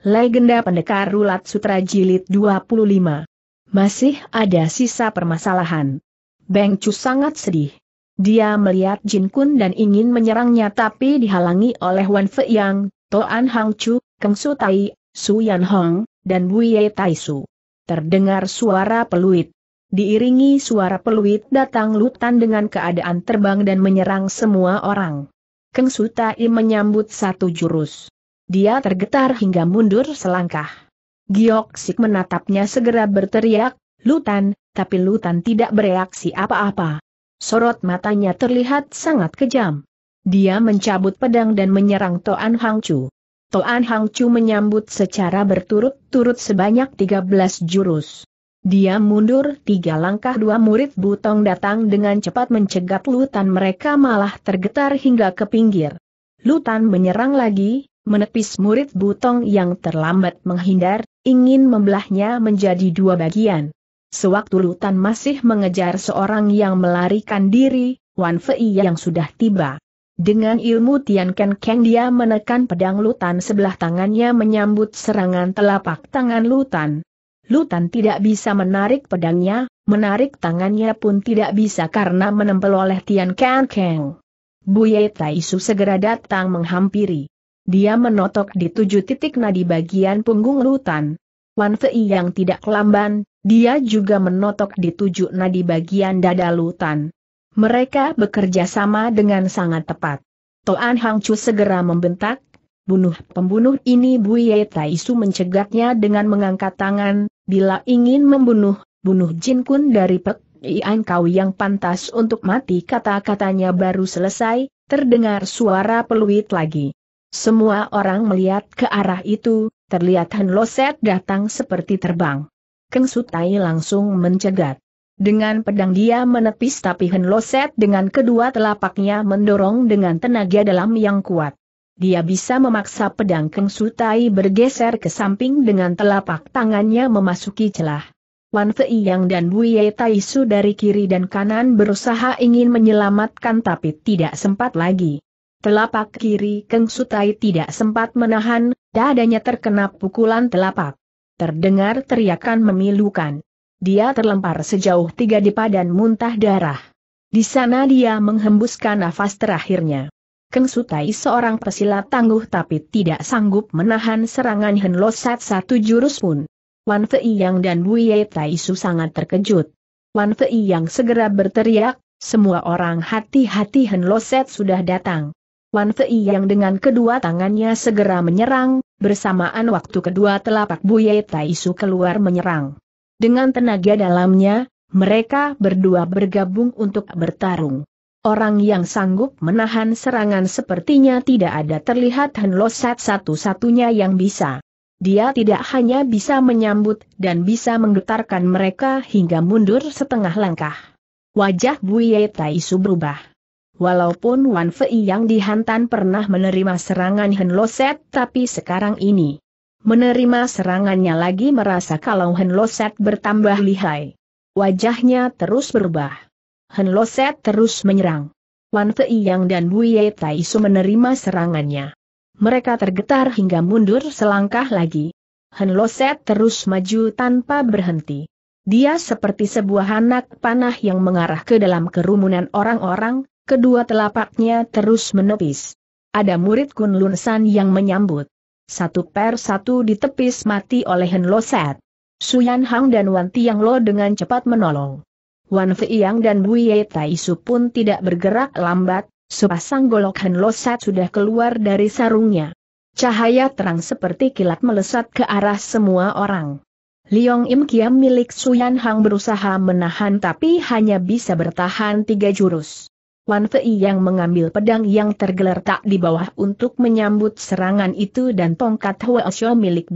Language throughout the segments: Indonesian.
Legenda Pendekar Rulat Sutra Jilid 25. Masih ada sisa permasalahan. Beng Chu sangat sedih. Dia melihat Jin Kun dan ingin menyerangnya tapi dihalangi oleh Wan Fei Yang, An Hang Chu, Keng Su Tai, Su Yan Hong, dan Bu Ye Tai Su. Terdengar suara peluit. Diiringi suara peluit datang Lutan dengan keadaan terbang dan menyerang semua orang. Keng Su Tai menyambut satu jurus. Dia tergetar hingga mundur selangkah. Giok Sik menatapnya segera berteriak, Lutan, tapi Lutan tidak bereaksi apa-apa. Sorot matanya terlihat sangat kejam. Dia mencabut pedang dan menyerang Toan Hang Chu. Toan Hang Chu menyambut secara berturut-turut sebanyak 13 jurus. Dia mundur tiga langkah dua murid Butong datang dengan cepat mencegat Lutan mereka malah tergetar hingga ke pinggir. Lutan menyerang lagi, menepis murid Butong yang terlambat menghindar, ingin membelahnya menjadi dua bagian. Sewaktu Lutan masih mengejar seorang yang melarikan diri, Wan Fei yang sudah tiba. Dengan ilmu Tian Ken Keng dia menekan pedang Lutan sebelah tangannya menyambut serangan telapak tangan Lutan. Lutan tidak bisa menarik pedangnya, menarik tangannya pun tidak bisa karena menempel oleh Tian Ken Keng. Buye Su segera datang menghampiri. Dia menotok di tujuh titik nadi bagian punggung Lutan. Wan Fei yang tidak lamban, dia juga menotok di tujuh nadi bagian dada Lutan. Mereka bekerja sama dengan sangat tepat. Toan Hang segera membentak, bunuh pembunuh ini Buye Taisu mencegatnya dengan mengangkat tangan, bila ingin membunuh, bunuh Jin Kun dari Pek Ian kau yang pantas untuk mati kata-katanya baru selesai, terdengar suara peluit lagi. Semua orang melihat ke arah itu, terlihat Han Loset datang seperti terbang. Keng Sutai langsung mencegat. Dengan pedang dia menepis tapi Han Loset dengan kedua telapaknya mendorong dengan tenaga dalam yang kuat. Dia bisa memaksa pedang Keng Sutai bergeser ke samping dengan telapak tangannya memasuki celah. Wan Fei Yang dan Buye Taisu dari kiri dan kanan berusaha ingin menyelamatkan tapi tidak sempat lagi. Telapak kiri Keng Sutai tidak sempat menahan, dadanya terkena pukulan telapak. Terdengar teriakan memilukan. Dia terlempar sejauh tiga dipa dan muntah darah. Di sana dia menghembuskan nafas terakhirnya. Keng Sutai seorang pesilat tangguh tapi tidak sanggup menahan serangan Henlosat satu jurus pun. Wan Fei Yang dan Buye Taisu sangat terkejut. Wan Fei Yang segera berteriak, semua orang hati-hati Henloset sudah datang. Wan Fei yang dengan kedua tangannya segera menyerang, bersamaan waktu kedua telapak Buye Taisu keluar menyerang. Dengan tenaga dalamnya, mereka berdua bergabung untuk bertarung. Orang yang sanggup menahan serangan sepertinya tidak ada terlihat Han Losat satu-satunya yang bisa. Dia tidak hanya bisa menyambut dan bisa menggetarkan mereka hingga mundur setengah langkah. Wajah Buye Taisu berubah. Walaupun Wan Fei yang dihantam pernah menerima serangan Hen Henloset tapi sekarang ini menerima serangannya lagi merasa kalau Hen Henloset bertambah lihai. Wajahnya terus berubah. Hen Henloset terus menyerang. Wan Fei Yang dan Tai Taisu menerima serangannya. Mereka tergetar hingga mundur selangkah lagi. Hen Henloset terus maju tanpa berhenti. Dia seperti sebuah anak panah yang mengarah ke dalam kerumunan orang-orang, Kedua telapaknya terus menepis. Ada murid Lun San yang menyambut. Satu per satu ditepis mati oleh Hen Lo Set. Yan Hang dan Wan Tiang Lo dengan cepat menolong. Wan Yang dan Tai Su pun tidak bergerak lambat, sepasang golok Hen Lo Set sudah keluar dari sarungnya. Cahaya terang seperti kilat melesat ke arah semua orang. Liong Im Kiam milik Yan Hang berusaha menahan tapi hanya bisa bertahan tiga jurus. Wan Fei yang mengambil pedang yang tergeletak di bawah untuk menyambut serangan itu dan tongkat Huasho milik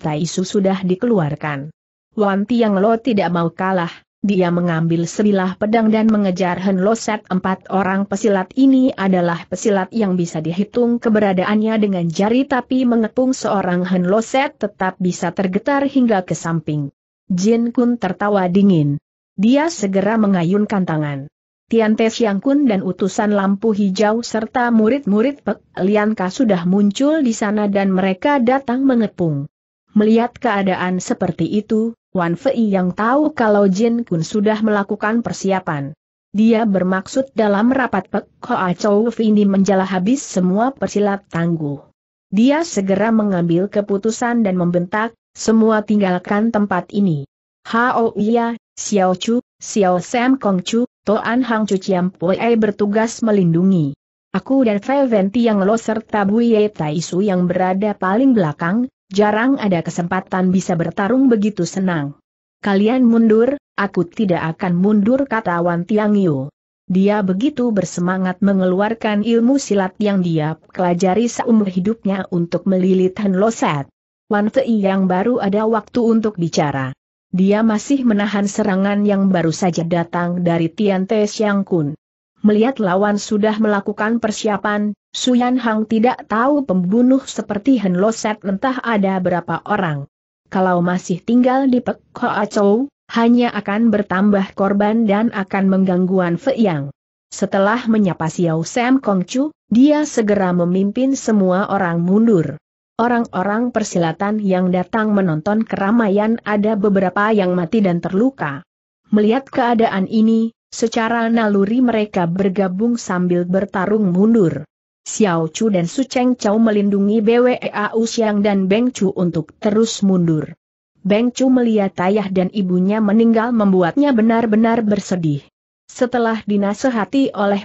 Tai Su sudah dikeluarkan. Wan Tiang Lo tidak mau kalah, dia mengambil sebilah pedang dan mengejar Hen Lo Set empat orang pesilat ini adalah pesilat yang bisa dihitung keberadaannya dengan jari tapi mengepung seorang Hen Lo Set tetap bisa tergetar hingga ke samping. Jin Kun tertawa dingin. Dia segera mengayunkan tangan. Tian Te Kun dan utusan lampu hijau serta murid-murid Pek Lianka sudah muncul di sana dan mereka datang mengepung. Melihat keadaan seperti itu, Wan Fei yang tahu kalau Jin Kun sudah melakukan persiapan. Dia bermaksud dalam rapat Pek Hoa Chow ini menjala habis semua persilat tangguh. Dia segera mengambil keputusan dan membentak, semua tinggalkan tempat ini. Hao Ya, Xiao Chu, Xiao Sam Kong Chu, Toan Hang Cuciam Puei bertugas melindungi. Aku dan Freventi yang lo serta Buye Taisu yang berada paling belakang, jarang ada kesempatan bisa bertarung begitu senang. Kalian mundur, aku tidak akan mundur kata Wan Tiang Yu. Dia begitu bersemangat mengeluarkan ilmu silat yang dia pelajari seumur hidupnya untuk melilit Han Loset. Wan Fei yang baru ada waktu untuk bicara. Dia masih menahan serangan yang baru saja datang dari Tian Te Xiang Kun. Melihat lawan sudah melakukan persiapan, Su Yan Hang tidak tahu pembunuh seperti Hen Set entah ada berapa orang. Kalau masih tinggal di Pek Hoa Chow, hanya akan bertambah korban dan akan menggangguan Yang. Setelah menyapa Xiao Sam Kong Chu, dia segera memimpin semua orang mundur. Orang-orang persilatan yang datang menonton keramaian ada beberapa yang mati dan terluka. Melihat keadaan ini, secara naluri mereka bergabung sambil bertarung mundur. Xiao Chu dan Su Cheng Chau melindungi Au Usiang dan Beng Chu untuk terus mundur. Beng Chu melihat ayah dan ibunya meninggal membuatnya benar-benar bersedih. Setelah dinasehati oleh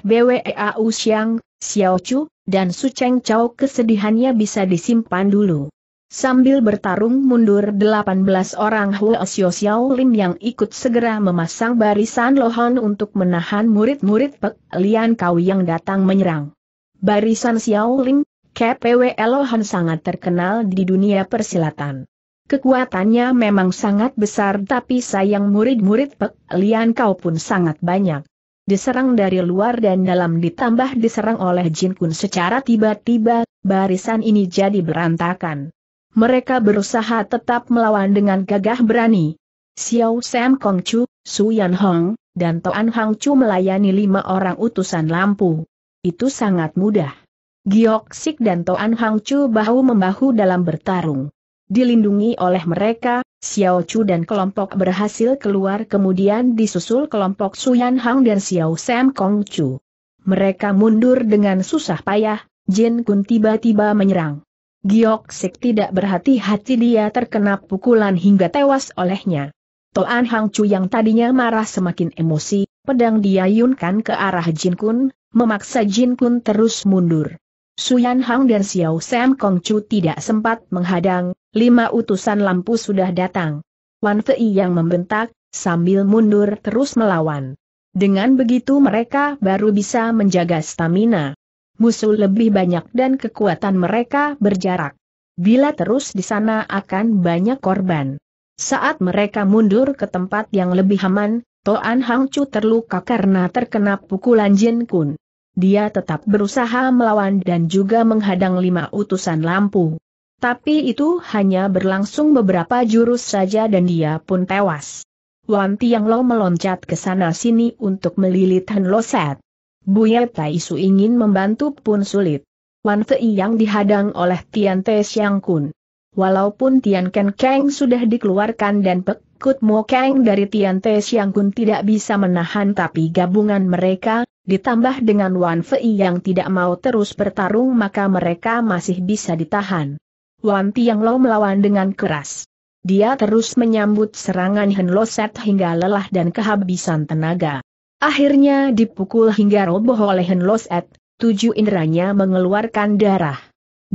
Au Usiang, Xiao Chu, dan Su Cheng Chow kesedihannya bisa disimpan dulu. Sambil bertarung mundur 18 orang Hua Xiao Xiao Lim yang ikut segera memasang barisan lohon untuk menahan murid-murid Pek Lian Kau yang datang menyerang. Barisan Xiao Lim, KPW Lohon sangat terkenal di dunia persilatan. Kekuatannya memang sangat besar tapi sayang murid-murid Pek Lian Kau pun sangat banyak diserang dari luar dan dalam ditambah diserang oleh Jin Kun secara tiba-tiba, barisan ini jadi berantakan. Mereka berusaha tetap melawan dengan gagah berani. Xiao Sam Kong Chu, Su Yan Hong, dan Toan Hang Chu melayani lima orang utusan lampu. Itu sangat mudah. Giok Sik dan Toan Hang Chu bahu-membahu dalam bertarung. Dilindungi oleh mereka, Xiao Chu dan kelompok berhasil keluar kemudian disusul kelompok Suyan Hang dan Xiao Sam Kong Chu. Mereka mundur dengan susah payah, Jin Kun tiba-tiba menyerang. Giok Sik tidak berhati-hati dia terkena pukulan hingga tewas olehnya. Toan Hang Chu yang tadinya marah semakin emosi, pedang diayunkan ke arah Jin Kun, memaksa Jin Kun terus mundur. Suyan Hang dan Xiao Sam Kong Chu tidak sempat menghadang, lima utusan lampu sudah datang. Wan Fei yang membentak, sambil mundur terus melawan. Dengan begitu mereka baru bisa menjaga stamina. Musuh lebih banyak dan kekuatan mereka berjarak. Bila terus di sana akan banyak korban. Saat mereka mundur ke tempat yang lebih aman, Toan Hang Chu terluka karena terkena pukulan Jin Kun. Dia tetap berusaha melawan dan juga menghadang lima utusan lampu. Tapi itu hanya berlangsung beberapa jurus saja dan dia pun tewas. Wan Tiang Lo meloncat ke sana-sini untuk melilit Han Lo Set. Ye Tai Su ingin membantu pun sulit. Wan Fei yang dihadang oleh Tian Te Siang Kun. Walaupun Tian Ken Kang sudah dikeluarkan dan Pek Mo Kang dari Tian Te Siang Kun tidak bisa menahan tapi gabungan mereka, Ditambah dengan Wan Fei yang tidak mau terus bertarung maka mereka masih bisa ditahan. Wan Tiang Lo melawan dengan keras. Dia terus menyambut serangan Henloset hingga lelah dan kehabisan tenaga. Akhirnya dipukul hingga roboh oleh Henloset, tujuh inderanya mengeluarkan darah.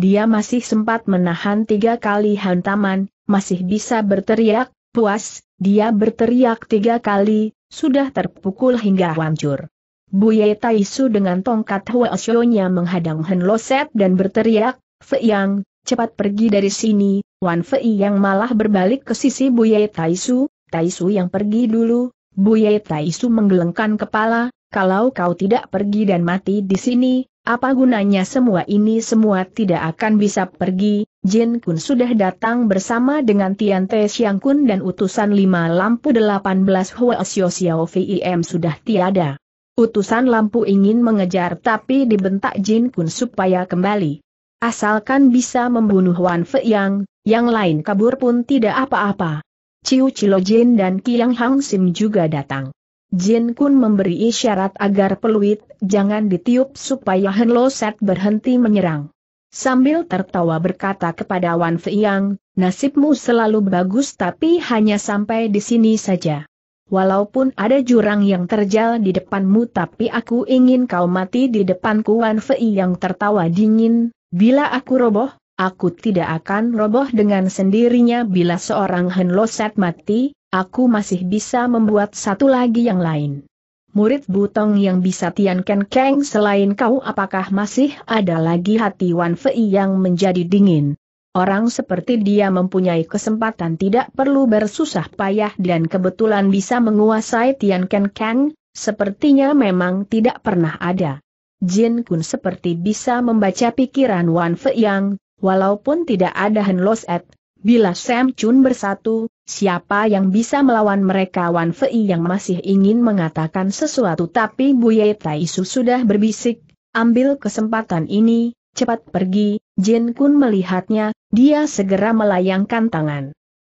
Dia masih sempat menahan tiga kali hantaman, masih bisa berteriak, puas, dia berteriak tiga kali, sudah terpukul hingga hancur. Buye Taisu dengan tongkat Huosionya menghadang Hen Loset dan berteriak, Feiyang, cepat pergi dari sini, Wan Fei yang malah berbalik ke sisi Buye Taisu, Taisu yang pergi dulu, Buye Taisu menggelengkan kepala, kalau kau tidak pergi dan mati di sini, apa gunanya semua ini semua tidak akan bisa pergi, Jin Kun sudah datang bersama dengan Tian Te Xiang Kun dan utusan lima lampu 18 Huo Xiao Fim sudah tiada. Utusan lampu ingin mengejar tapi dibentak Jin Kun supaya kembali. Asalkan bisa membunuh Wan Fe yang yang lain kabur pun tidak apa-apa. Ciu Cilo Jin dan Kiang Hang Sim juga datang. Jin Kun memberi isyarat agar peluit jangan ditiup supaya Hen Lo Set berhenti menyerang. Sambil tertawa berkata kepada Wan Yang, nasibmu selalu bagus tapi hanya sampai di sini saja. Walaupun ada jurang yang terjal di depanmu tapi aku ingin kau mati di depanku Wan Fei yang tertawa dingin, bila aku roboh, aku tidak akan roboh dengan sendirinya bila seorang Hen Set mati, aku masih bisa membuat satu lagi yang lain. Murid Butong yang bisa Tian Ken Keng selain kau apakah masih ada lagi hati Wan Fei yang menjadi dingin, Orang seperti dia mempunyai kesempatan tidak perlu bersusah payah dan kebetulan bisa menguasai Tian Ken Kang, sepertinya memang tidak pernah ada. Jin Kun seperti bisa membaca pikiran Wan Fei Yang, walaupun tidak ada Han Los Ed, bila Sam Chun bersatu, siapa yang bisa melawan mereka Wan Fei yang masih ingin mengatakan sesuatu tapi Buye Tai Su sudah berbisik, ambil kesempatan ini, cepat pergi, Jin Kun melihatnya, dia segera melayangkan tangan.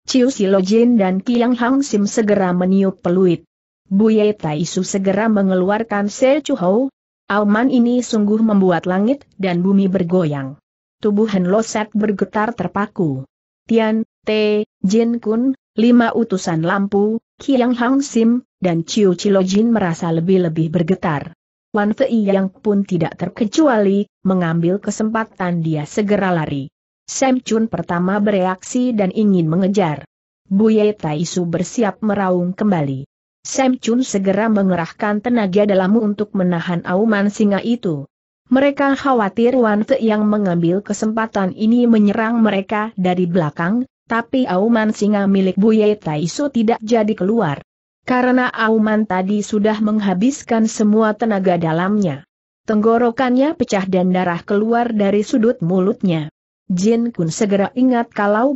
Ciu Silo Jin dan Kiang Hang Sim segera meniup peluit. Buye Taisu segera mengeluarkan Se Chu Hou. Auman ini sungguh membuat langit dan bumi bergoyang. Tubuh Han Loset bergetar terpaku. Tian, Te, Jin Kun, lima utusan lampu, Kiang Hang Sim, dan Ciu Cilo Jin merasa lebih-lebih bergetar. Wan Fei yang pun tidak terkecuali, mengambil kesempatan dia segera lari. Sam Chun pertama bereaksi dan ingin mengejar. Tai Taisu bersiap meraung kembali. Sam Chun segera mengerahkan tenaga dalam untuk menahan auman singa itu. Mereka khawatir Wan Fei yang mengambil kesempatan ini menyerang mereka dari belakang, tapi auman singa milik Tai Taisu tidak jadi keluar. Karena auman tadi sudah menghabiskan semua tenaga dalamnya. Tenggorokannya pecah dan darah keluar dari sudut mulutnya. Jin Kun segera ingat kalau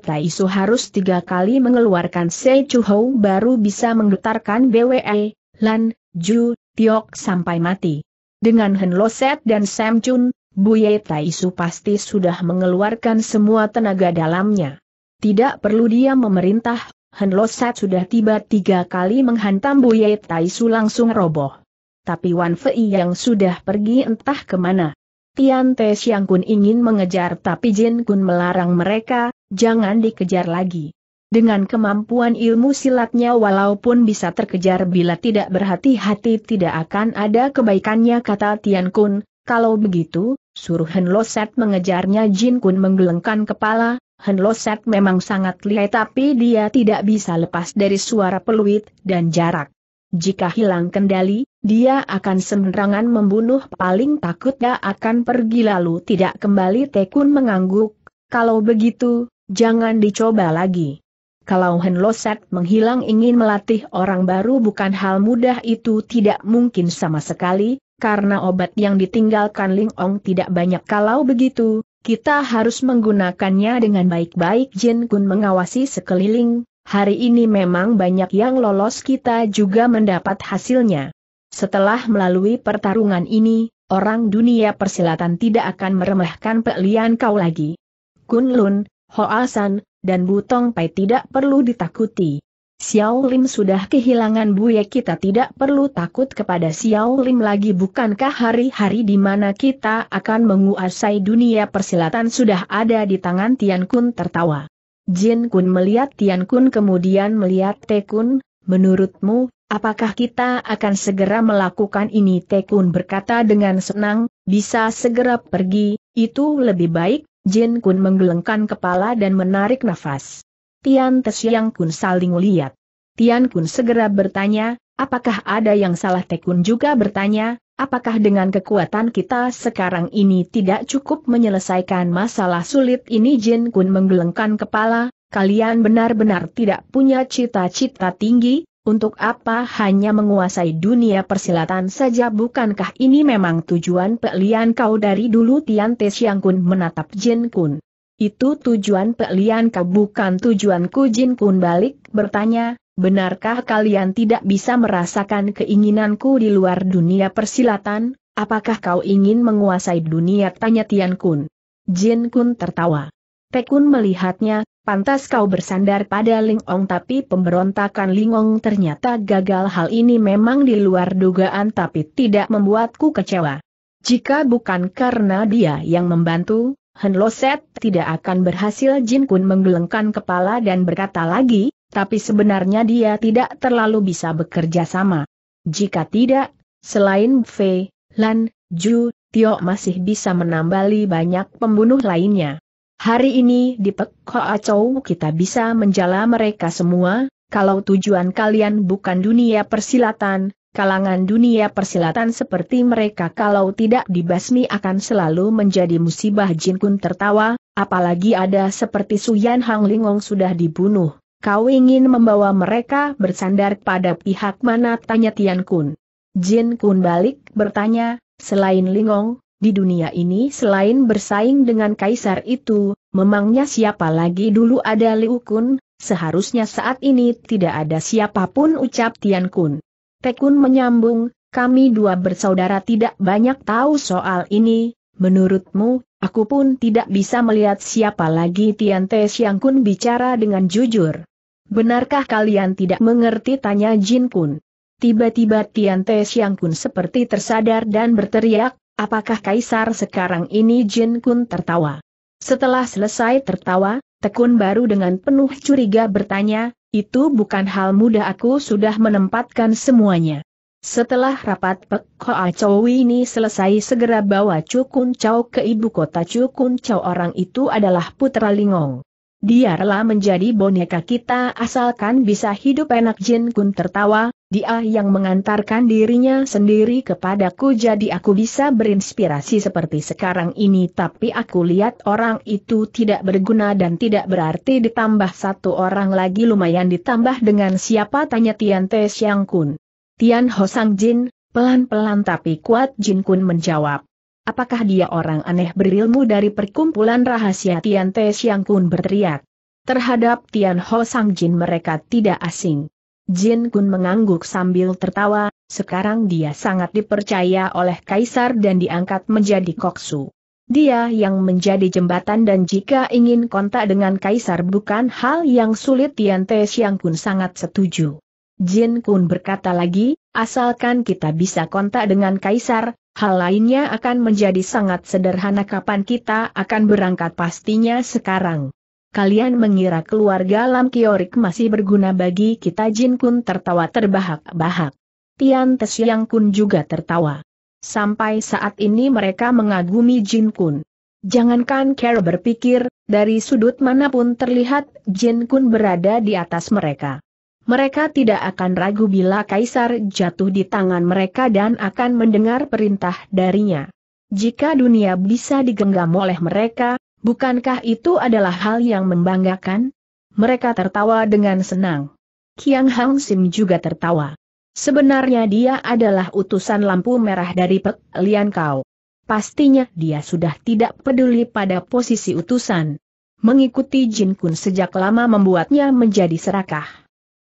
Tai Su harus tiga kali mengeluarkan Sei Chu Hou baru bisa menggetarkan BWE, Lan, Ju, Tiok sampai mati. Dengan Hen Set dan Sam Chun, Tai Su pasti sudah mengeluarkan semua tenaga dalamnya. Tidak perlu dia memerintah Hen Lo Sat sudah tiba tiga kali menghantam Ye Tai Su langsung roboh. Tapi Wan Fei yang sudah pergi entah kemana. Tian Te Xiang Kun ingin mengejar tapi Jin Kun melarang mereka, jangan dikejar lagi. Dengan kemampuan ilmu silatnya walaupun bisa terkejar bila tidak berhati-hati tidak akan ada kebaikannya kata Tian Kun, kalau begitu, suruh Hen Sat mengejarnya Jin Kun menggelengkan kepala, Henloset memang sangat lihai tapi dia tidak bisa lepas dari suara peluit dan jarak. Jika hilang kendali, dia akan semerangan membunuh paling takut dia akan pergi lalu tidak kembali Tekun mengangguk, kalau begitu, jangan dicoba lagi. Kalau Henloset menghilang ingin melatih orang baru bukan hal mudah itu tidak mungkin sama sekali, karena obat yang ditinggalkan Ling Ong tidak banyak kalau begitu, kita harus menggunakannya dengan baik-baik Jin Kun mengawasi sekeliling, hari ini memang banyak yang lolos kita juga mendapat hasilnya. Setelah melalui pertarungan ini, orang dunia persilatan tidak akan meremehkan pelian kau lagi. Kun Lun, Hoa San, dan Butong Pai tidak perlu ditakuti. Xiao Lim sudah kehilangan Buye kita tidak perlu takut kepada Xiao Lim lagi bukankah hari-hari di mana kita akan menguasai dunia persilatan sudah ada di tangan Tian Kun tertawa. Jin Kun melihat Tian Kun kemudian melihat Te Kun, menurutmu, apakah kita akan segera melakukan ini Te Kun berkata dengan senang, bisa segera pergi, itu lebih baik, Jin Kun menggelengkan kepala dan menarik nafas. Tian Tesiang Kun saling melihat. Tian Kun segera bertanya, apakah ada yang salah Tekun juga bertanya, apakah dengan kekuatan kita sekarang ini tidak cukup menyelesaikan masalah sulit ini Jin Kun menggelengkan kepala, kalian benar-benar tidak punya cita-cita tinggi, untuk apa hanya menguasai dunia persilatan saja bukankah ini memang tujuan pelian kau dari dulu Tian Tesiang Kun menatap Jin Kun. Itu tujuan Pek Lian Kau bukan tujuanku Jin Kun balik, bertanya, benarkah kalian tidak bisa merasakan keinginanku di luar dunia persilatan, apakah kau ingin menguasai dunia tanya Tian Kun. Jin Kun tertawa. Tekun melihatnya, pantas kau bersandar pada Lingong tapi pemberontakan Lingong ternyata gagal hal ini memang di luar dugaan tapi tidak membuatku kecewa. Jika bukan karena dia yang membantu, Loset tidak akan berhasil Jin Kun menggelengkan kepala dan berkata lagi, tapi sebenarnya dia tidak terlalu bisa bekerja sama. Jika tidak, selain Fei, Lan, Ju, Tio masih bisa menambali banyak pembunuh lainnya. Hari ini di Pekko Hoa kita bisa menjala mereka semua, kalau tujuan kalian bukan dunia persilatan, kalangan dunia persilatan seperti mereka kalau tidak dibasmi akan selalu menjadi musibah Jin Kun tertawa, apalagi ada seperti Yan Hang Lingong sudah dibunuh. Kau ingin membawa mereka bersandar pada pihak mana tanya Tian Kun. Jin Kun balik bertanya, selain Lingong, di dunia ini selain bersaing dengan kaisar itu, memangnya siapa lagi dulu ada Liu Kun, seharusnya saat ini tidak ada siapapun ucap Tian Kun. Tekun menyambung, kami dua bersaudara tidak banyak tahu soal ini, menurutmu, aku pun tidak bisa melihat siapa lagi Tian Te Siang Kun bicara dengan jujur. Benarkah kalian tidak mengerti tanya Jin Kun? Tiba-tiba Tian Te Siang Kun seperti tersadar dan berteriak, apakah Kaisar sekarang ini Jin Kun tertawa? Setelah selesai tertawa, Tekun baru dengan penuh curiga bertanya, itu bukan hal mudah aku sudah menempatkan semuanya. Setelah rapat Pek Hoa Chow ini selesai segera bawa Cukun Chow ke ibu kota Cukun Chow orang itu adalah putra Lingong. Dia rela menjadi boneka kita asalkan bisa hidup enak Jin Kun tertawa, dia yang mengantarkan dirinya sendiri kepadaku jadi aku bisa berinspirasi seperti sekarang ini tapi aku lihat orang itu tidak berguna dan tidak berarti ditambah satu orang lagi lumayan ditambah dengan siapa tanya Tian Te Siang Kun. Tian Ho Sang Jin, pelan-pelan tapi kuat Jin Kun menjawab. Apakah dia orang aneh berilmu dari perkumpulan rahasia Tian Te Siang Kun berteriak. Terhadap Tian Ho Sang Jin mereka tidak asing. Jin Kun mengangguk sambil tertawa, sekarang dia sangat dipercaya oleh Kaisar dan diangkat menjadi koksu. Dia yang menjadi jembatan dan jika ingin kontak dengan Kaisar bukan hal yang sulit Tian Te Siang Kun sangat setuju. Jin Kun berkata lagi, asalkan kita bisa kontak dengan Kaisar, Hal lainnya akan menjadi sangat sederhana kapan kita akan berangkat pastinya sekarang. Kalian mengira keluarga Lam Kiorik masih berguna bagi kita Jin Kun tertawa terbahak-bahak. Tian Tesiang Kun juga tertawa. Sampai saat ini mereka mengagumi Jin Kun. Jangankan Kara berpikir, dari sudut manapun terlihat Jin Kun berada di atas mereka mereka tidak akan ragu bila kaisar jatuh di tangan mereka dan akan mendengar perintah darinya. Jika dunia bisa digenggam oleh mereka, bukankah itu adalah hal yang membanggakan? Mereka tertawa dengan senang. Kiang Hang Sim juga tertawa. Sebenarnya dia adalah utusan lampu merah dari Pek Lian Kau. Pastinya dia sudah tidak peduli pada posisi utusan. Mengikuti Jin Kun sejak lama membuatnya menjadi serakah.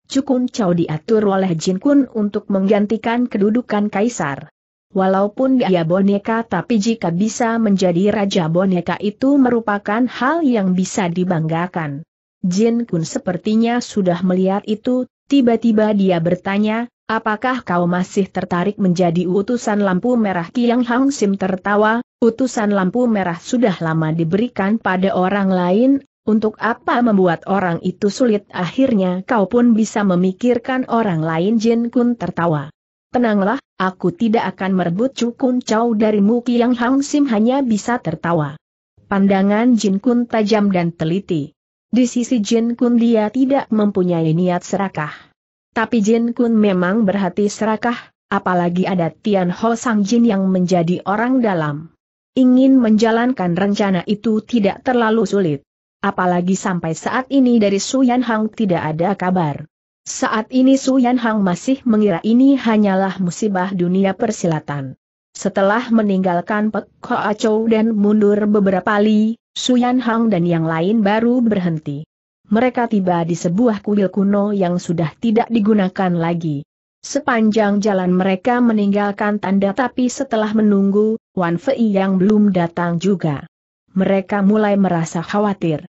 Cukun Chow diatur oleh Jin Kun untuk menggantikan kedudukan kaisar. Walaupun dia boneka tapi jika bisa menjadi raja boneka itu merupakan hal yang bisa dibanggakan. Jin Kun sepertinya sudah melihat itu, tiba-tiba dia bertanya, apakah kau masih tertarik menjadi utusan lampu merah Kiang Hang Sim tertawa, utusan lampu merah sudah lama diberikan pada orang lain, untuk apa membuat orang itu sulit akhirnya kau pun bisa memikirkan orang lain Jin Kun tertawa. Tenanglah, aku tidak akan merebut cukun Chow darimu Yang Hang Sim hanya bisa tertawa. Pandangan Jin Kun tajam dan teliti. Di sisi Jin Kun dia tidak mempunyai niat serakah. Tapi Jin Kun memang berhati serakah, apalagi ada Tian Ho Sang Jin yang menjadi orang dalam. Ingin menjalankan rencana itu tidak terlalu sulit apalagi sampai saat ini dari Yan Hang tidak ada kabar. Saat ini Yan Hang masih mengira ini hanyalah musibah dunia persilatan. Setelah meninggalkan Pek Hoa Chow dan mundur beberapa li, Yan Hang dan yang lain baru berhenti. Mereka tiba di sebuah kuil kuno yang sudah tidak digunakan lagi. Sepanjang jalan mereka meninggalkan tanda tapi setelah menunggu, Wan Fei yang belum datang juga. Mereka mulai merasa khawatir.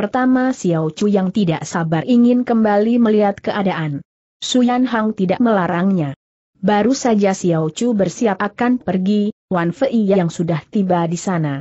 Pertama Xiao Chu yang tidak sabar ingin kembali melihat keadaan. Suyan Hang tidak melarangnya. Baru saja Xiao Chu bersiap akan pergi, Wan Fei yang sudah tiba di sana.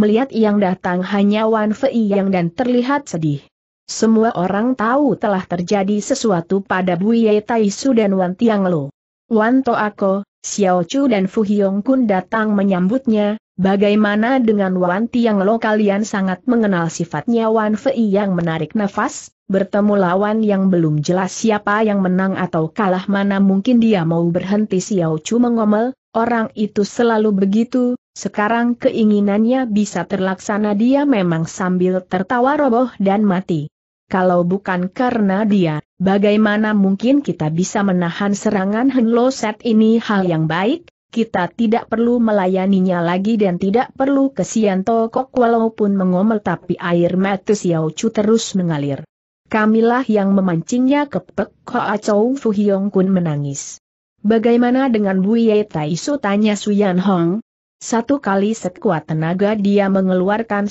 Melihat yang datang hanya Wan Fei yang dan terlihat sedih. Semua orang tahu telah terjadi sesuatu pada Buye Taishu dan Wan Tianglo. Wan Toako, Xiao Chu dan Fu Hyong Kun datang menyambutnya, Bagaimana dengan Wan Tiang Lo kalian sangat mengenal sifatnya Wan Fei yang menarik nafas, bertemu lawan yang belum jelas siapa yang menang atau kalah mana mungkin dia mau berhenti Xiao Chu mengomel, orang itu selalu begitu, sekarang keinginannya bisa terlaksana dia memang sambil tertawa roboh dan mati. Kalau bukan karena dia, bagaimana mungkin kita bisa menahan serangan Henlo Set ini hal yang baik? kita tidak perlu melayaninya lagi dan tidak perlu kesian tokok walaupun mengomel tapi air mata Xiao Chu terus mengalir. Kamilah yang memancingnya ke Pek Hoa chou Fu Hiong Kun menangis. Bagaimana dengan Bu Ye tai Su tanya su yan Hong? Satu kali sekuat tenaga dia mengeluarkan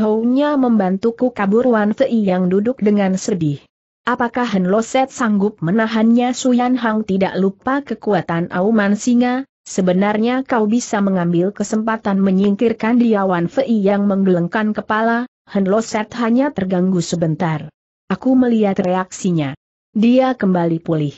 Hou-nya membantuku kabur Wan Fei yang duduk dengan sedih. Apakah Hen set sanggup menahannya Su yan hong tidak lupa kekuatan auman singa, Sebenarnya kau bisa mengambil kesempatan menyingkirkan Diawan Fei yang menggelengkan kepala, Hen hanya terganggu sebentar. Aku melihat reaksinya. Dia kembali pulih.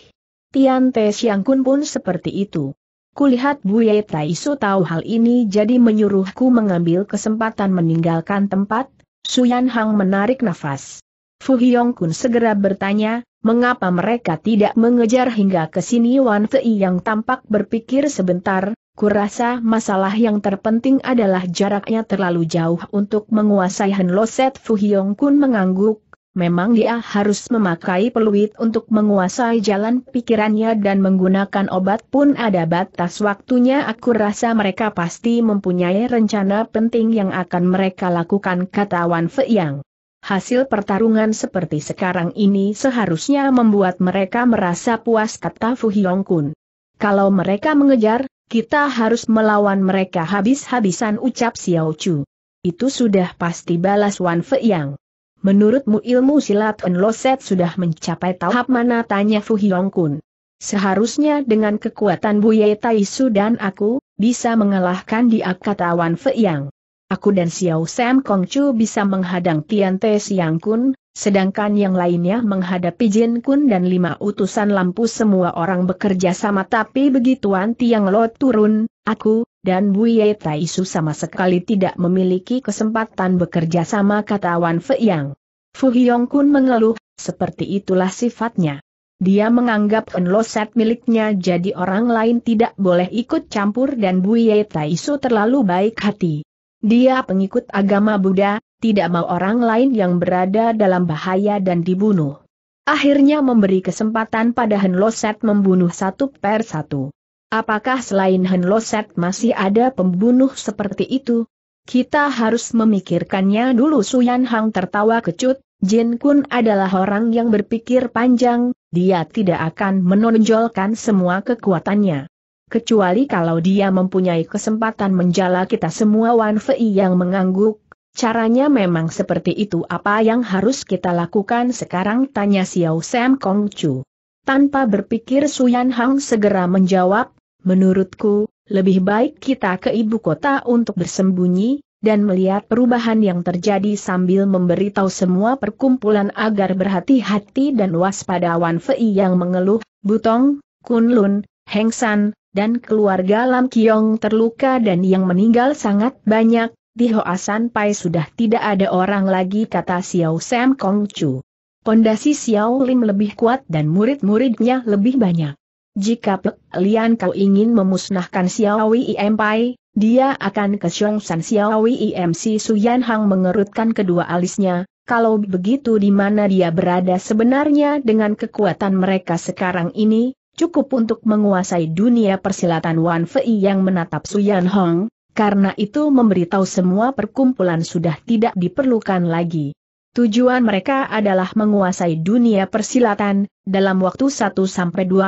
Tian Te Xiang Kun pun seperti itu. Kulihat Buye Su tahu hal ini jadi menyuruhku mengambil kesempatan meninggalkan tempat, Su Yan Hang menarik nafas. Fu Hyong Kun segera bertanya, mengapa mereka tidak mengejar hingga ke sini Wan Fei yang tampak berpikir sebentar, kurasa masalah yang terpenting adalah jaraknya terlalu jauh untuk menguasai Han Fu Fuhyong Kun mengangguk, Memang dia harus memakai peluit untuk menguasai jalan pikirannya dan menggunakan obat pun ada batas waktunya aku rasa mereka pasti mempunyai rencana penting yang akan mereka lakukan kata Wan Fei Yang. Hasil pertarungan seperti sekarang ini seharusnya membuat mereka merasa puas kata Fu Hyong Kun. Kalau mereka mengejar, kita harus melawan mereka habis-habisan ucap Xiao Chu. Itu sudah pasti balas Wan Fei Yang. Menurutmu ilmu silat Enloset sudah mencapai tahap mana tanya Fu Hyong Kun. Seharusnya dengan kekuatan Buye Taisu dan aku, bisa mengalahkan dia kata Wan Fei Yang aku dan Xiao Sam Kongcu bisa menghadang Tian Te Siang Kun, sedangkan yang lainnya menghadapi Jin Kun dan lima utusan lampu semua orang bekerja sama tapi begituan Tiang Lo turun, aku, dan Tai Su sama sekali tidak memiliki kesempatan bekerja sama kata Wan Yang. Fu Hyong Kun mengeluh, seperti itulah sifatnya. Dia menganggap enloset miliknya jadi orang lain tidak boleh ikut campur dan Tai Su terlalu baik hati. Dia pengikut agama Buddha, tidak mau orang lain yang berada dalam bahaya dan dibunuh. Akhirnya memberi kesempatan pada Hen Loset membunuh satu per satu. Apakah selain Hen Loset masih ada pembunuh seperti itu? Kita harus memikirkannya dulu Suyan Hang tertawa kecut, Jin Kun adalah orang yang berpikir panjang, dia tidak akan menonjolkan semua kekuatannya kecuali kalau dia mempunyai kesempatan menjala kita semua Wan Fei yang mengangguk. Caranya memang seperti itu apa yang harus kita lakukan sekarang tanya Xiao Sam Kong Chu. Tanpa berpikir Suyan Hang segera menjawab, menurutku, lebih baik kita ke ibu kota untuk bersembunyi, dan melihat perubahan yang terjadi sambil memberitahu semua perkumpulan agar berhati-hati dan waspada Wan Fei yang mengeluh, Butong, Kunlun, Heng San, dan keluarga Lam Kiong terluka dan yang meninggal sangat banyak, di Hoa San sudah tidak ada orang lagi kata Xiao Sam Kong Chu. Pondasi Xiao Lim lebih kuat dan murid-muridnya lebih banyak. Jika Pek Lian kau ingin memusnahkan Xiao Wei Empai, dia akan ke Xiao Wei IMC Suyan Hang mengerutkan kedua alisnya, kalau begitu di mana dia berada sebenarnya dengan kekuatan mereka sekarang ini, cukup untuk menguasai dunia persilatan Wan Fei yang menatap Suyan Hong, karena itu memberitahu semua perkumpulan sudah tidak diperlukan lagi. Tujuan mereka adalah menguasai dunia persilatan, dalam waktu 1-2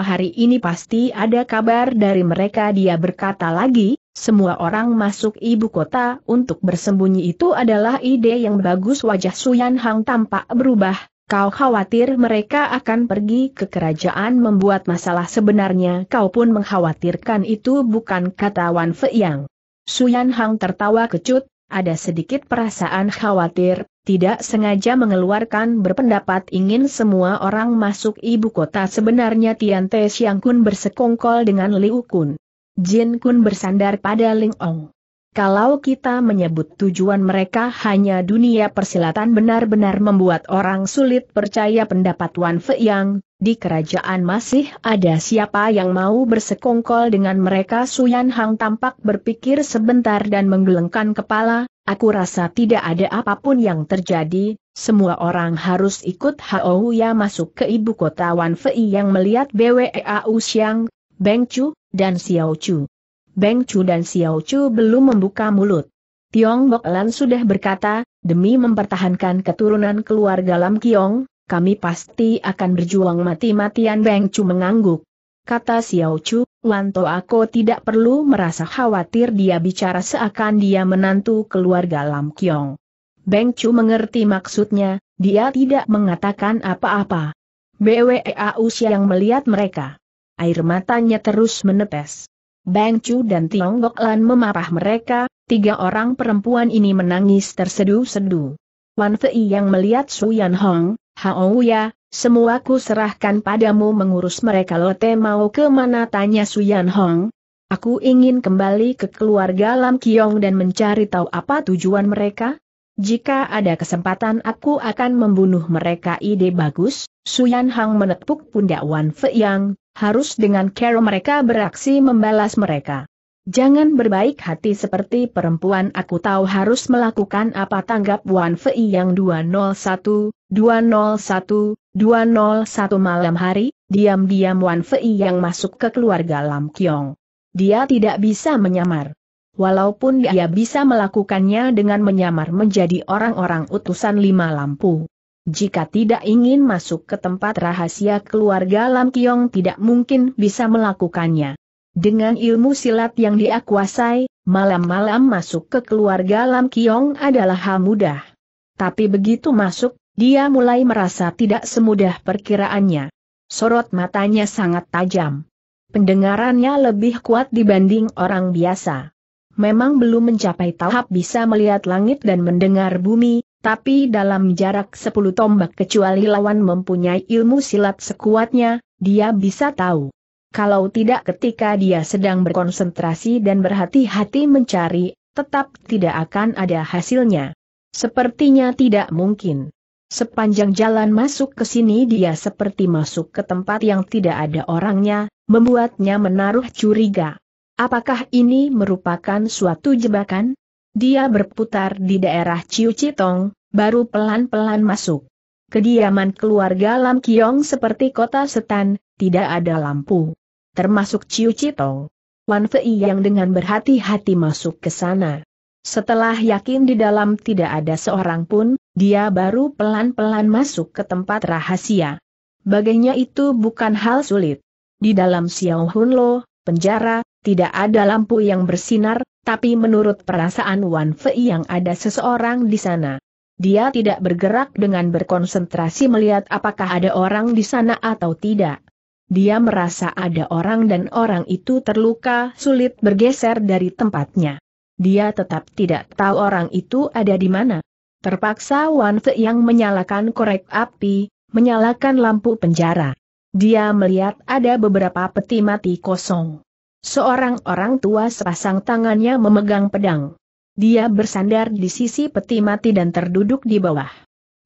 hari ini pasti ada kabar dari mereka dia berkata lagi, semua orang masuk ibu kota untuk bersembunyi itu adalah ide yang bagus wajah Suyan Hang tampak berubah, Kau khawatir mereka akan pergi ke kerajaan membuat masalah sebenarnya kau pun mengkhawatirkan itu bukan kata Wan Feiyang. Suyan Hang tertawa kecut, ada sedikit perasaan khawatir, tidak sengaja mengeluarkan berpendapat ingin semua orang masuk ibu kota sebenarnya Tian Te Xiang Kun bersekongkol dengan Liu Kun. Jin Kun bersandar pada Ling Ong. Kalau kita menyebut tujuan mereka hanya dunia persilatan benar-benar membuat orang sulit percaya pendapat Wan Feiyang, di kerajaan masih ada siapa yang mau bersekongkol dengan mereka Suyan Hang tampak berpikir sebentar dan menggelengkan kepala, aku rasa tidak ada apapun yang terjadi, semua orang harus ikut Hao Ya masuk ke ibu kota Wan Fei yang melihat BWEAU Xiang, Beng Chu, dan Xiao Chu. Beng Chu dan Xiao Chu belum membuka mulut. Tiong Bok Lan sudah berkata, demi mempertahankan keturunan keluarga Lam Kiong, kami pasti akan berjuang mati-matian Beng Chu mengangguk. Kata Xiao Chu, Wanto aku tidak perlu merasa khawatir dia bicara seakan dia menantu keluarga Lam Kiong. Beng Chu mengerti maksudnya, dia tidak mengatakan apa-apa. BWEA usia yang melihat mereka. Air matanya terus menetes. Bang Chu dan Tiong Gok Lan memapah mereka, tiga orang perempuan ini menangis terseduh sedu Wan Fei yang melihat Su Yan Hong, Hao Ya, semua ku serahkan padamu mengurus mereka lote mau kemana tanya Su Yan Hong. Aku ingin kembali ke keluarga Lam Kiong dan mencari tahu apa tujuan mereka. Jika ada kesempatan aku akan membunuh mereka ide bagus, Suyan Hang menepuk pundak Wan Fei Yang, harus dengan cara mereka beraksi membalas mereka. Jangan berbaik hati seperti perempuan aku tahu harus melakukan apa tanggap Wan Fei yang 201, 201, 201 malam hari, diam-diam Wan Fei yang masuk ke keluarga Lam Kiong. Dia tidak bisa menyamar. Walaupun dia bisa melakukannya dengan menyamar menjadi orang-orang utusan lima lampu. Jika tidak ingin masuk ke tempat rahasia keluarga Lam Kiong tidak mungkin bisa melakukannya. Dengan ilmu silat yang dia kuasai, malam-malam masuk ke keluarga Lam Kiong adalah hal mudah. Tapi begitu masuk, dia mulai merasa tidak semudah perkiraannya. Sorot matanya sangat tajam. Pendengarannya lebih kuat dibanding orang biasa memang belum mencapai tahap bisa melihat langit dan mendengar bumi, tapi dalam jarak sepuluh tombak kecuali lawan mempunyai ilmu silat sekuatnya, dia bisa tahu. Kalau tidak ketika dia sedang berkonsentrasi dan berhati-hati mencari, tetap tidak akan ada hasilnya. Sepertinya tidak mungkin. Sepanjang jalan masuk ke sini dia seperti masuk ke tempat yang tidak ada orangnya, membuatnya menaruh curiga. Apakah ini merupakan suatu jebakan? Dia berputar di daerah Ciu Citong, baru pelan-pelan masuk. Kediaman keluarga Lam Kiong seperti kota setan, tidak ada lampu. Termasuk Ciu Citong. Wan Fei yang dengan berhati-hati masuk ke sana. Setelah yakin di dalam tidak ada seorang pun, dia baru pelan-pelan masuk ke tempat rahasia. Baginya itu bukan hal sulit. Di dalam Xiao Hun Lo, penjara, tidak ada lampu yang bersinar, tapi menurut perasaan Wan Fei yang ada seseorang di sana. Dia tidak bergerak dengan berkonsentrasi melihat apakah ada orang di sana atau tidak. Dia merasa ada orang dan orang itu terluka sulit bergeser dari tempatnya. Dia tetap tidak tahu orang itu ada di mana. Terpaksa Wan Fei yang menyalakan korek api, menyalakan lampu penjara. Dia melihat ada beberapa peti mati kosong. Seorang orang tua sepasang tangannya memegang pedang. Dia bersandar di sisi peti mati dan terduduk di bawah.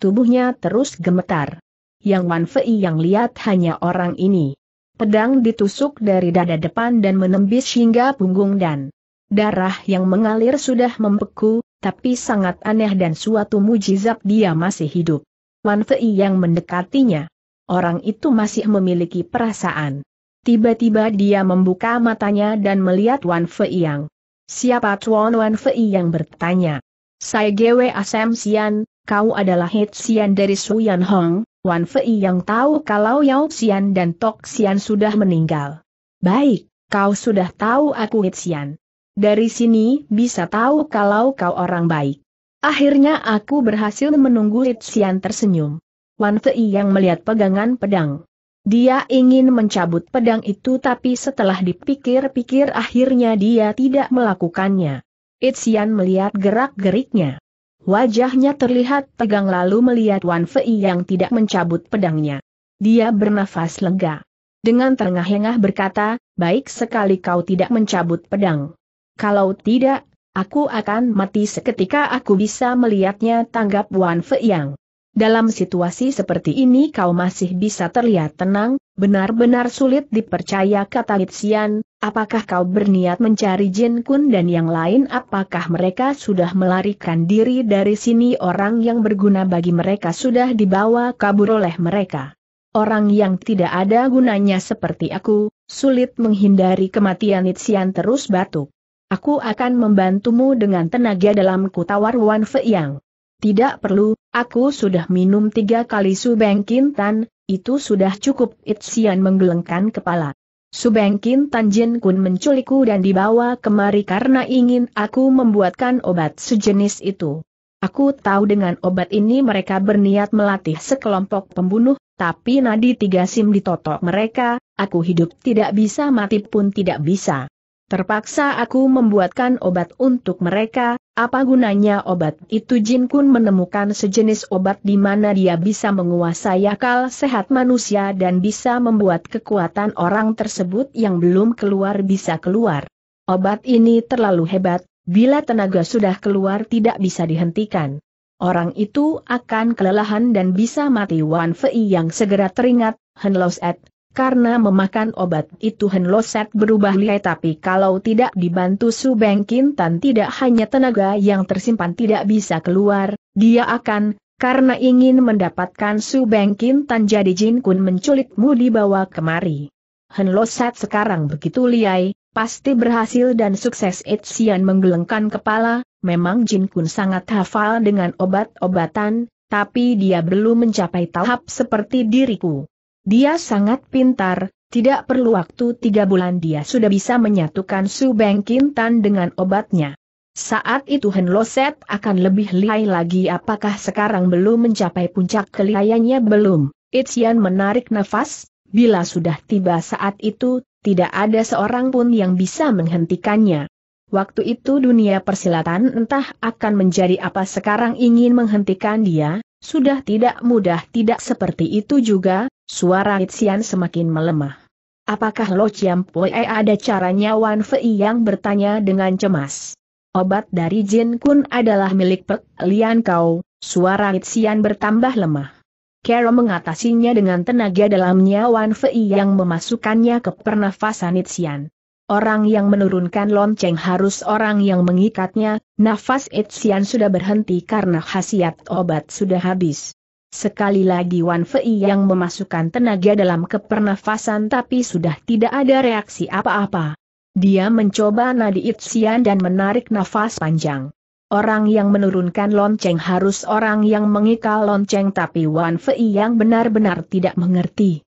Tubuhnya terus gemetar. Yang Wan Fei yang lihat hanya orang ini. Pedang ditusuk dari dada depan dan menembis hingga punggung dan darah yang mengalir sudah membeku, tapi sangat aneh dan suatu mujizat dia masih hidup. Wan Fei yang mendekatinya. Orang itu masih memiliki perasaan. Tiba-tiba dia membuka matanya dan melihat Wan Fei Yang. Siapa Tuan Wan Fei yang bertanya? Saya Gwe Asem Sian, kau adalah Hit Sian dari Yan Hong, Wan Fei yang tahu kalau Yao Sian dan Tok Sian sudah meninggal. Baik, kau sudah tahu aku Hit Sian. Dari sini bisa tahu kalau kau orang baik. Akhirnya aku berhasil menunggu Hit Sian tersenyum. Wan Fei yang melihat pegangan pedang. Dia ingin mencabut pedang itu tapi setelah dipikir-pikir akhirnya dia tidak melakukannya. Itzian melihat gerak-geriknya. Wajahnya terlihat tegang lalu melihat Wan Fei yang tidak mencabut pedangnya. Dia bernafas lega. Dengan terengah-engah berkata, baik sekali kau tidak mencabut pedang. Kalau tidak, aku akan mati seketika aku bisa melihatnya tanggap Wan Fei yang. Dalam situasi seperti ini kau masih bisa terlihat tenang, benar-benar sulit dipercaya kata Litsian, apakah kau berniat mencari Jin Kun dan yang lain apakah mereka sudah melarikan diri dari sini orang yang berguna bagi mereka sudah dibawa kabur oleh mereka. Orang yang tidak ada gunanya seperti aku, sulit menghindari kematian Litsian terus batuk. Aku akan membantumu dengan tenaga dalam tawar Wan Fei Yang. Tidak perlu, aku sudah minum tiga kali Subeng Kintan, itu sudah cukup. Itsian menggelengkan kepala. Subeng Kintan Jin Kun menculikku dan dibawa kemari karena ingin aku membuatkan obat sejenis itu. Aku tahu dengan obat ini mereka berniat melatih sekelompok pembunuh, tapi nadi tiga sim ditotok mereka, aku hidup tidak bisa mati pun tidak bisa. Terpaksa aku membuatkan obat untuk mereka, apa gunanya obat itu Jin Kun menemukan sejenis obat di mana dia bisa menguasai akal sehat manusia dan bisa membuat kekuatan orang tersebut yang belum keluar bisa keluar. Obat ini terlalu hebat, bila tenaga sudah keluar tidak bisa dihentikan. Orang itu akan kelelahan dan bisa mati Wan Fei yang segera teringat, Los Ed, karena memakan obat itu Hen Loset berubah lihai tapi kalau tidak dibantu Su Beng Kintan tidak hanya tenaga yang tersimpan tidak bisa keluar, dia akan, karena ingin mendapatkan Su Beng Kintan jadi Jin Kun menculikmu dibawa kemari. Hen Loset sekarang begitu lihai, pasti berhasil dan sukses Sian menggelengkan kepala, memang Jin Kun sangat hafal dengan obat-obatan, tapi dia belum mencapai tahap seperti diriku. Dia sangat pintar, tidak perlu waktu tiga bulan dia sudah bisa menyatukan Su Beng Kintan dengan obatnya. Saat itu Hen Loset akan lebih lihai lagi apakah sekarang belum mencapai puncak kelihayannya belum. Itzian menarik nafas, bila sudah tiba saat itu, tidak ada seorang pun yang bisa menghentikannya. Waktu itu dunia persilatan entah akan menjadi apa sekarang ingin menghentikan dia, sudah tidak mudah tidak seperti itu juga, Suara Hitsian semakin melemah. Apakah Lo Chiam ada caranya Wan Fei yang bertanya dengan cemas? Obat dari Jin Kun adalah milik Pek Lian Kau, suara Hitsian bertambah lemah. Kero mengatasinya dengan tenaga dalamnya Wan Fei yang memasukkannya ke pernafasan Hitsian. Orang yang menurunkan lonceng harus orang yang mengikatnya, nafas Hitsian sudah berhenti karena khasiat obat sudah habis. Sekali lagi Wan Fei yang memasukkan tenaga dalam kepernafasan tapi sudah tidak ada reaksi apa-apa. Dia mencoba nadi Itsian dan menarik nafas panjang. Orang yang menurunkan lonceng harus orang yang mengikal lonceng tapi Wan Fei yang benar-benar tidak mengerti.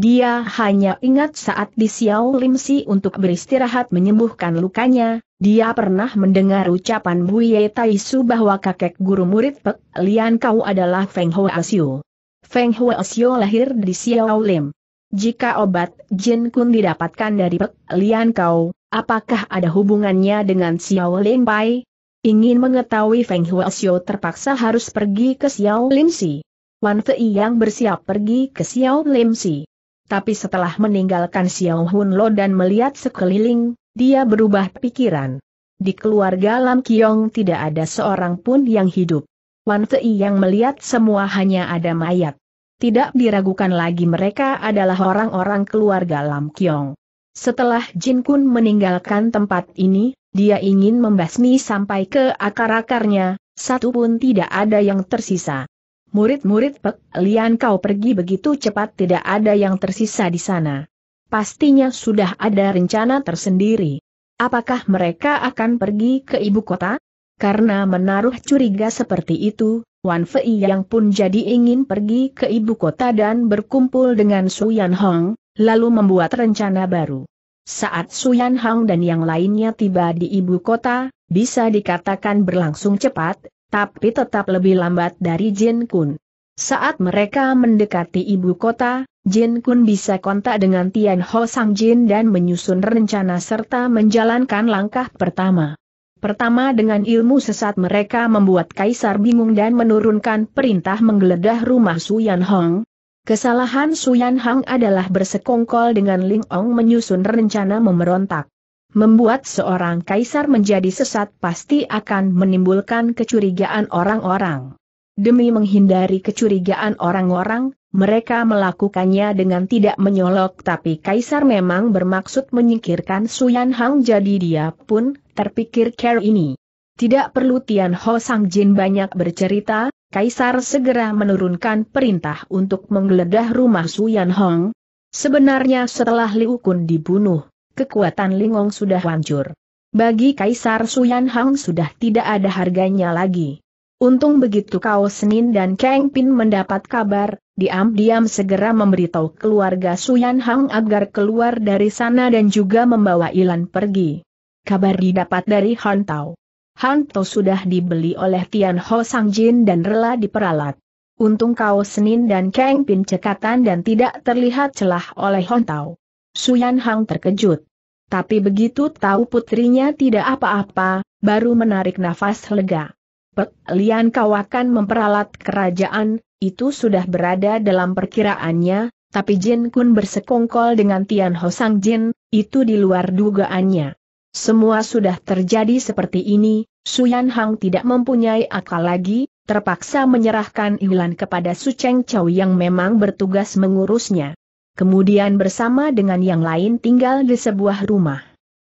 Dia hanya ingat saat di Xiao Lim Si untuk beristirahat menyembuhkan lukanya, dia pernah mendengar ucapan Buye Taisu bahwa kakek guru murid Pek Lian kau adalah Feng Hua Asio. Feng Hua Asio lahir di Xiao Lim. Jika obat Jin Kun didapatkan dari Pek Lian kau, apakah ada hubungannya dengan Xiao Lim Pai? Ingin mengetahui Feng Hua Asio terpaksa harus pergi ke Xiao Lim Si. Wan Fei yang bersiap pergi ke Xiao Lim Si. Tapi setelah meninggalkan Xiao Hun Lo dan melihat sekeliling, dia berubah pikiran. Di keluarga Lam Kiong tidak ada seorang pun yang hidup. Wan Tei yang melihat semua hanya ada mayat. Tidak diragukan lagi mereka adalah orang-orang keluarga Lam Kiong. Setelah Jin Kun meninggalkan tempat ini, dia ingin membasmi sampai ke akar-akarnya, satu pun tidak ada yang tersisa. Murid-murid Pek Lian kau pergi begitu cepat tidak ada yang tersisa di sana. Pastinya sudah ada rencana tersendiri. Apakah mereka akan pergi ke ibu kota? Karena menaruh curiga seperti itu, Wan Fei yang pun jadi ingin pergi ke ibu kota dan berkumpul dengan Su Yan Hong, lalu membuat rencana baru. Saat Su Yan Hong dan yang lainnya tiba di ibu kota, bisa dikatakan berlangsung cepat, tapi tetap lebih lambat dari Jin Kun. Saat mereka mendekati ibu kota, Jin Kun bisa kontak dengan Tian Ho Sang Jin dan menyusun rencana serta menjalankan langkah pertama. Pertama dengan ilmu sesat mereka membuat Kaisar bingung dan menurunkan perintah menggeledah rumah Su Yan Hong. Kesalahan Su Yan Hong adalah bersekongkol dengan Ling Ong menyusun rencana memberontak membuat seorang kaisar menjadi sesat pasti akan menimbulkan kecurigaan orang-orang. Demi menghindari kecurigaan orang-orang, mereka melakukannya dengan tidak menyolok tapi kaisar memang bermaksud menyingkirkan Suyan Hang jadi dia pun terpikir care ini. Tidak perlu Tian Ho Sang Jin banyak bercerita, Kaisar segera menurunkan perintah untuk menggeledah rumah Suyan Hong. Sebenarnya setelah Liu Kun dibunuh, Kekuatan Lingong sudah hancur. Bagi Kaisar Suyan Hang sudah tidak ada harganya lagi. Untung begitu Kao Senin dan Kang Pin mendapat kabar, diam-diam segera memberitahu keluarga Suyan Hang agar keluar dari sana dan juga membawa Ilan pergi. Kabar didapat dari Han Tao. Han Tao sudah dibeli oleh Tian Ho Sang Jin dan rela diperalat. Untung Kao Senin dan Kang Pin cekatan dan tidak terlihat celah oleh Han Tao. Suyan Hang terkejut. Tapi begitu tahu putrinya tidak apa-apa, baru menarik nafas lega. Pek Lian kau akan memperalat kerajaan, itu sudah berada dalam perkiraannya, tapi Jin Kun bersekongkol dengan Tian Ho Sang Jin, itu di luar dugaannya. Semua sudah terjadi seperti ini, Suyan Hang tidak mempunyai akal lagi, terpaksa menyerahkan Ilan kepada Su Cheng Chow yang memang bertugas mengurusnya. Kemudian bersama dengan yang lain tinggal di sebuah rumah.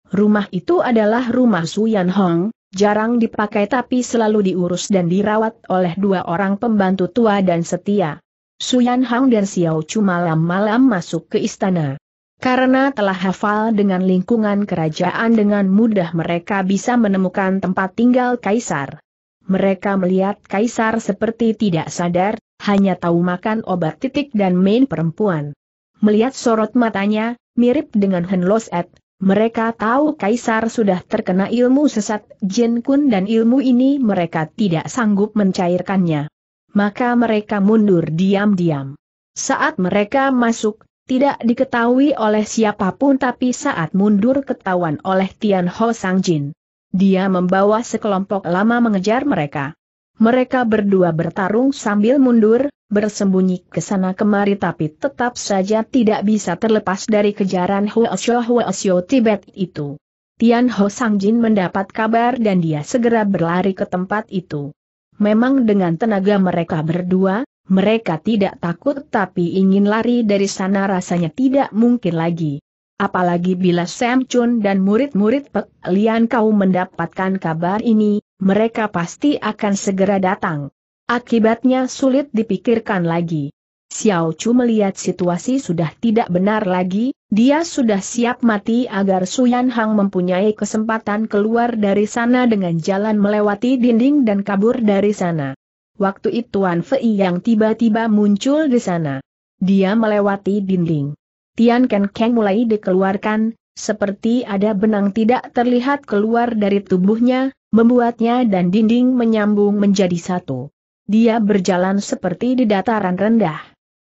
Rumah itu adalah rumah Su Yan Hong, jarang dipakai tapi selalu diurus dan dirawat oleh dua orang pembantu tua dan setia. Su Yan Hong dan Xiao Chu malam-malam masuk ke istana. Karena telah hafal dengan lingkungan kerajaan dengan mudah mereka bisa menemukan tempat tinggal kaisar. Mereka melihat kaisar seperti tidak sadar, hanya tahu makan obat titik dan main perempuan. Melihat sorot matanya, mirip dengan Henlos Ed, mereka tahu Kaisar sudah terkena ilmu sesat Jin Kun dan ilmu ini mereka tidak sanggup mencairkannya. Maka mereka mundur diam-diam. Saat mereka masuk, tidak diketahui oleh siapapun tapi saat mundur ketahuan oleh Tian Ho Sang Jin. Dia membawa sekelompok lama mengejar mereka. Mereka berdua bertarung sambil mundur, bersembunyi ke sana kemari tapi tetap saja tidak bisa terlepas dari kejaran Huosyo-Huosyo Tibet itu. Tian Ho Sang Jin mendapat kabar dan dia segera berlari ke tempat itu. Memang dengan tenaga mereka berdua, mereka tidak takut tapi ingin lari dari sana rasanya tidak mungkin lagi. Apalagi bila Sam Chun dan murid-murid Pek Lian Kau mendapatkan kabar ini, mereka pasti akan segera datang. Akibatnya sulit dipikirkan lagi. Xiao Chu melihat situasi sudah tidak benar lagi, dia sudah siap mati agar Yan Hang mempunyai kesempatan keluar dari sana dengan jalan melewati dinding dan kabur dari sana. Waktu itu Tuan Fei yang tiba-tiba muncul di sana. Dia melewati dinding. Tian Ken Keng mulai dikeluarkan, seperti ada benang tidak terlihat keluar dari tubuhnya, membuatnya dan dinding menyambung menjadi satu. Dia berjalan seperti di dataran rendah.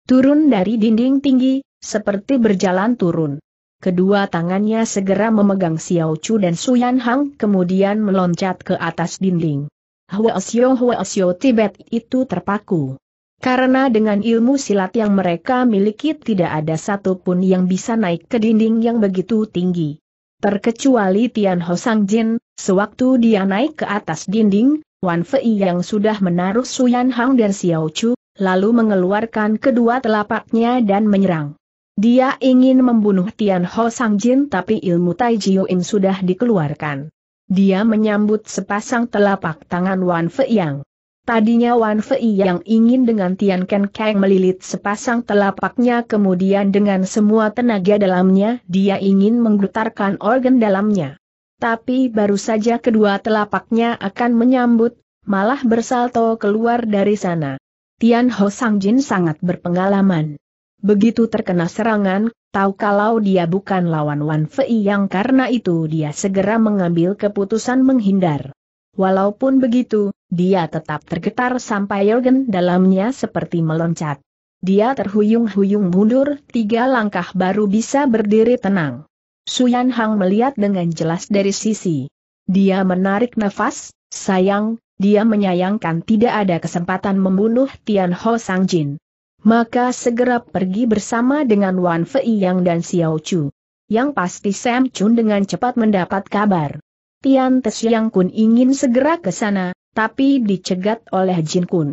Turun dari dinding tinggi, seperti berjalan turun. Kedua tangannya segera memegang Xiao Chu dan Suyan Hang kemudian meloncat ke atas dinding. Hua Xiao Hua Xiao Tibet itu terpaku. Karena dengan ilmu silat yang mereka miliki tidak ada satupun yang bisa naik ke dinding yang begitu tinggi. Terkecuali Tian Ho Sang Jin, sewaktu dia naik ke atas dinding, Wan Fei yang sudah menaruh Suyan Hang dan Xiao Chu, lalu mengeluarkan kedua telapaknya dan menyerang. Dia ingin membunuh Tian Ho Sang Jin tapi ilmu Tai Jiu Im sudah dikeluarkan. Dia menyambut sepasang telapak tangan Wan Fei yang Tadinya Wan Fei yang ingin dengan Tian Ken Kang melilit sepasang telapaknya kemudian dengan semua tenaga dalamnya dia ingin menggetarkan organ dalamnya. Tapi baru saja kedua telapaknya akan menyambut, malah bersalto keluar dari sana. Tian Ho Sang Jin sangat berpengalaman. Begitu terkena serangan, tahu kalau dia bukan lawan Wan Fei yang karena itu dia segera mengambil keputusan menghindar. Walaupun begitu, dia tetap tergetar sampai Jorgen dalamnya seperti meloncat. Dia terhuyung-huyung mundur tiga langkah baru bisa berdiri tenang. Suyan Hang melihat dengan jelas dari sisi. Dia menarik nafas, sayang, dia menyayangkan tidak ada kesempatan membunuh Tian Ho Sang Jin. Maka segera pergi bersama dengan Wan Fei Yang dan Xiao Chu. Yang pasti Sam Chun dengan cepat mendapat kabar. Tian Tes Kun ingin segera ke sana, tapi dicegat oleh Jin Kun.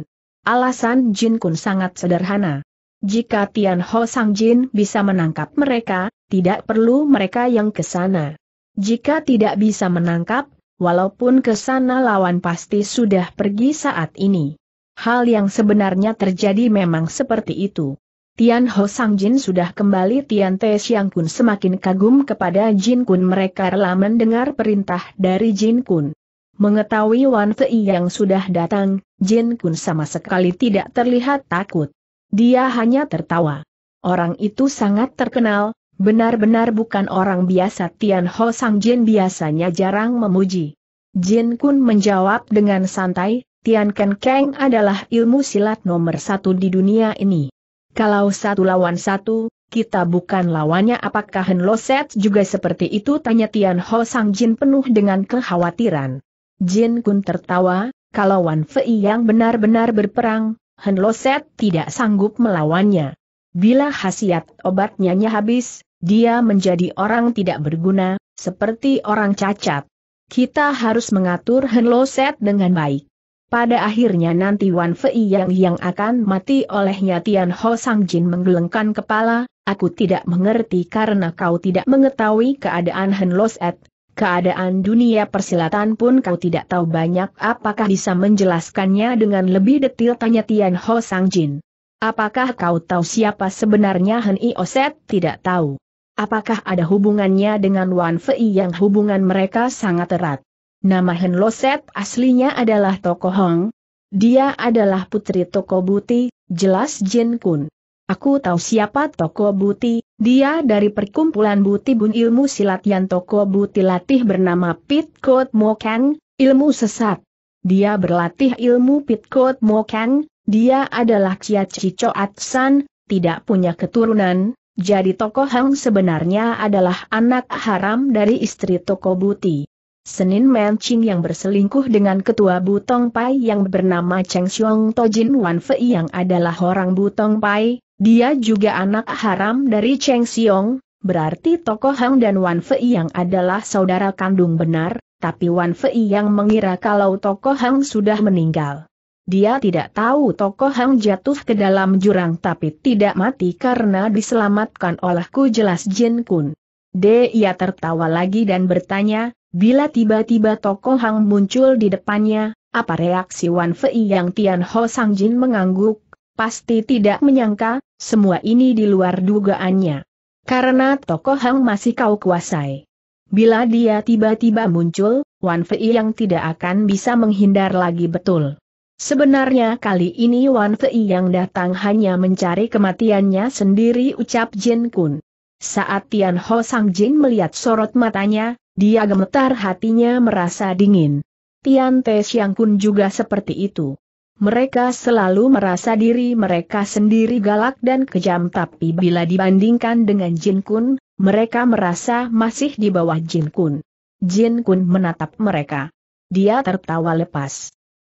Alasan Jin Kun sangat sederhana. Jika Tian Ho Sang Jin bisa menangkap mereka, tidak perlu mereka yang ke sana. Jika tidak bisa menangkap, walaupun ke sana lawan pasti sudah pergi saat ini. Hal yang sebenarnya terjadi memang seperti itu. Tian Ho Sang Jin sudah kembali Tian Te Xiang Kun semakin kagum kepada Jin Kun mereka rela mendengar perintah dari Jin Kun. Mengetahui Wan Fei yang sudah datang, Jin Kun sama sekali tidak terlihat takut. Dia hanya tertawa. Orang itu sangat terkenal, benar-benar bukan orang biasa Tian Ho Sang Jin biasanya jarang memuji. Jin Kun menjawab dengan santai, Tian Ken Keng adalah ilmu silat nomor satu di dunia ini. Kalau satu lawan satu, kita bukan lawannya apakah Hen Set juga seperti itu tanya Tian Ho Sang Jin penuh dengan kekhawatiran. Jin Kun tertawa, kalau Wan Fei yang benar-benar berperang, Hen Loset tidak sanggup melawannya. Bila khasiat obatnya habis, dia menjadi orang tidak berguna, seperti orang cacat. Kita harus mengatur Hen Loset dengan baik. Pada akhirnya nanti Wan Fei yang yang akan mati olehnya Tian Ho Sang Jin menggelengkan kepala, aku tidak mengerti karena kau tidak mengetahui keadaan Hen Loset, keadaan dunia persilatan pun kau tidak tahu banyak apakah bisa menjelaskannya dengan lebih detil tanya Tian Ho Sang Jin. Apakah kau tahu siapa sebenarnya Han Oset? Tidak tahu. Apakah ada hubungannya dengan Wan Fei yang hubungan mereka sangat erat? Nama Han Loset aslinya adalah Toko Hong. Dia adalah putri Toko Buti, jelas Jin Kun. Aku tahu siapa Toko Buti, dia dari perkumpulan Butibun ilmu silat yang toko butilatih bernama Pitkot Mokang, ilmu sesat. Dia berlatih ilmu Pitkot Mokang, dia adalah cia Cico Atsan, tidak punya keturunan, jadi toko Hang sebenarnya adalah anak haram dari istri toko Buti. Senin mancing yang berselingkuh dengan ketua Butong Pai yang bernama Cheng Xiong Tojin Wan Fei yang adalah orang Butong Pai, dia juga anak haram dari Cheng Xiong, berarti tokoh Hang dan Wan Fei yang adalah saudara kandung benar, tapi Wan Fei yang mengira kalau tokoh Hang sudah meninggal. Dia tidak tahu tokoh Hang jatuh ke dalam jurang tapi tidak mati karena diselamatkan olehku jelas Jin Kun. Dia tertawa lagi dan bertanya, bila tiba-tiba tokoh Hang muncul di depannya, apa reaksi Wan Fei yang Tian Ho Sang Jin mengangguk? Pasti tidak menyangka, semua ini di luar dugaannya. Karena tokoh Hang masih kau kuasai. Bila dia tiba-tiba muncul, Wan Fei yang tidak akan bisa menghindar lagi betul. Sebenarnya kali ini Wan Fei yang datang hanya mencari kematiannya sendiri ucap Jin Kun. Saat Tian Ho Sang Jin melihat sorot matanya, dia gemetar hatinya merasa dingin. Tian Te Siang Kun juga seperti itu. Mereka selalu merasa diri mereka sendiri galak dan kejam tapi bila dibandingkan dengan Jin Kun, mereka merasa masih di bawah Jin Kun. Jin Kun menatap mereka. Dia tertawa lepas.